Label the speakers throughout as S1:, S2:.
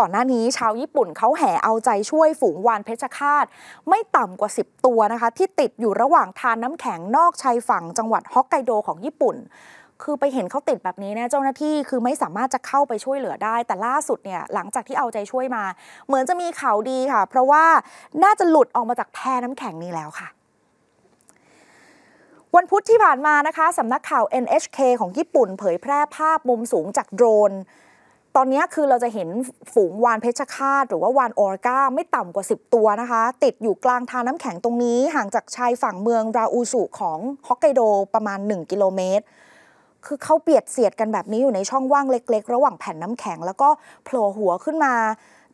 S1: ก่อนหน้านี้ชาวญี่ปุ่นเขาแห่เอาใจช่วยฝูงวานเพชรฆาต ไม่ต่ำกว่า 10 ตัวนะคะ ที่ติดอยู่ระหว่างทานน้ำแข็งนอกชายฝั่งจังหวัดฮอกไกโดของญี่ปุ่น คือไปเห็นเขาติดแบบนี้เนี่ยเจ้าหน้าที่คือไม่สามารถจะเข้าไปช่วยเหลือได้ แต่ล่าสุดเนี่ยหลังจากที่เอาใจช่วยมาเหมือนจะมีข่าวดีค่ะ เพราะว่าน่าจะหลุดออกมาจากแพน้ำแข็งนี้แล้วค่ะ วันพุธที่ผ่านมานะคะสำนักข่าว NHK ของญี่ปุ่นเผยแพร่ภาพมุมสูงจากโดรนตอนนี้คือเราจะเห็นฝูงวานเพชรคาตหรือว่าวานออร์กาไม่ต่ำกว่า 10 ตัวนะคะ ติดอยู่กลางทางน้ำแข็งตรงนี้ ห่างจากชายฝั่งเมืองราอูสุของฮอกไกโดประมาณ 1 กิโลเมตร คือเขาเปียดเสียดกันแบบนี้อยู่ในช่องว่างเล็กๆ ระหว่างแผ่นน้ำแข็ง แล้วก็โผล่หัวขึ้นมา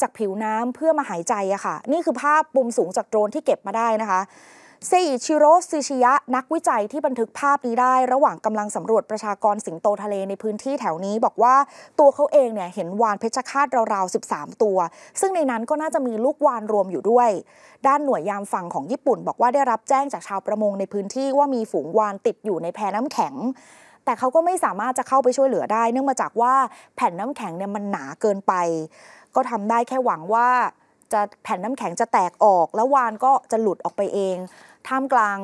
S1: จากผิวน้ำเพื่อมาหายใจอะค่ะ นี่คือภาพปุ่มสูงจากโดรนที่เก็บมาได้นะคะเซอิชิโรซูชิยะนักวิจัยที่บันทึกภาพนี้ได้ ระหว่างกำลังสำรวจประชากรสิงโตทะเลในพื้นที่แถวนี้ บอกว่าตัวเขาเองเนี่ยเห็นวานเพชฌฆาตราวๆ 13 ตัว ซึ่งในนั้นก็น่าจะมีลูกวานรวมอยู่ด้วย ด้านหน่วยยามฝั่งของญี่ปุ่นบอกว่าได้รับแจ้งจากชาวประมงในพื้นที่ว่ามีฝูงวานติดอยู่ในแพน้ำแข็ง แต่เขาก็ไม่สามารถจะเข้าไปช่วยเหลือได้เนื่องมาจากว่าแผ่นน้ำแข็งเนี่ยมันหนาเกินไป ก็ทำได้แค่หวังว่าจะแผ่นน้ำแข็งจะแตกออก แล้ววานก็จะหลุดออกไปเอง ท่ามกลาง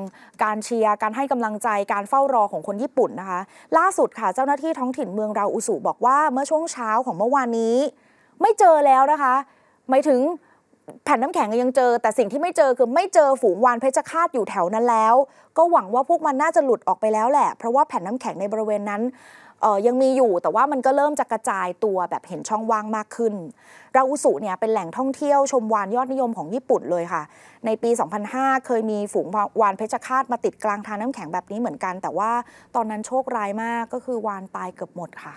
S1: การเชียร์การให้กำลังใจการเฝ้ารอของคนญี่ปุ่นนะคะ ล่าสุดค่ะ เจ้าหน้าที่ท้องถิ่นเมืองเราอุสุบอกว่าเมื่อช่วงเช้าของเมื่อวานนี้ไม่เจอแล้วนะคะหมายถึงแผ่นน้ำแข็งยังเจอ แต่สิ่งที่ไม่เจอคือไม่เจอฝูงวานเพชรฆาตอยู่แถวนั้นแล้ว ก็หวังว่าพวกมันน่าจะหลุดออกไปแล้วแหละเพราะว่าแผ่นน้ำแข็งในบริเวณนั้นยังมีอยู่แต่ว่ามันก็เริ่มจะกระจายตัวแบบเห็นช่องว่างมากขึ้นราอุสุเนี่ยเป็นแหล่งท่องเที่ยวชมวานยอดนิยมของญี่ปุ่นเลยค่ะ ในปี 2005 เคยมีฝูงวานเพชรฆาตมาติดกลางทางน้ำแข็งแบบนี้เหมือนกัน แต่ว่าตอนนั้นโชคร้ายมากก็คือวานตายเกือบหมดค่ะ